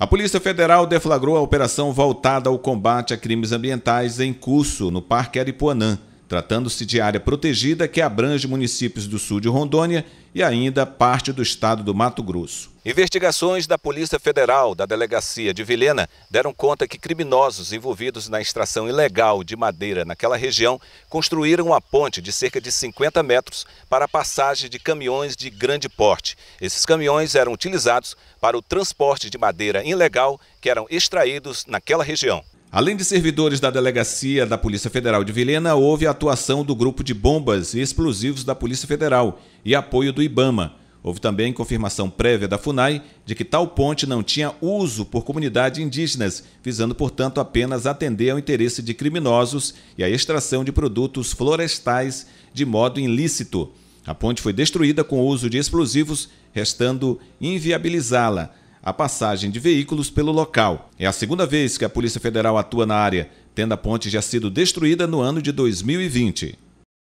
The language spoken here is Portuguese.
A Polícia Federal deflagrou a operação voltada ao combate a crimes ambientais em curso no Parque Aripuanã, tratando-se de área protegida que abrange municípios do sul de Rondônia e ainda parte do estado do Mato Grosso. Investigações da Polícia Federal da Delegacia de Vilhena deram conta que criminosos envolvidos na extração ilegal de madeira naquela região construíram uma ponte de cerca de 50 metros para a passagem de caminhões de grande porte. Esses caminhões eram utilizados para o transporte de madeira ilegal que eram extraídos naquela região. Além de servidores da Delegacia da Polícia Federal de Vilhena, houve a atuação do Grupo de Bombas e Explosivos da Polícia Federal e apoio do IBAMA. Houve também confirmação prévia da FUNAI de que tal ponte não tinha uso por comunidades indígenas, visando, portanto, apenas atender ao interesse de criminosos e à extração de produtos florestais de modo ilícito. A ponte foi destruída com o uso de explosivos, restando inviabilizá-la a passagem de veículos pelo local. É a segunda vez que a Polícia Federal atua na área, tendo a ponte já sido destruída no ano de 2020.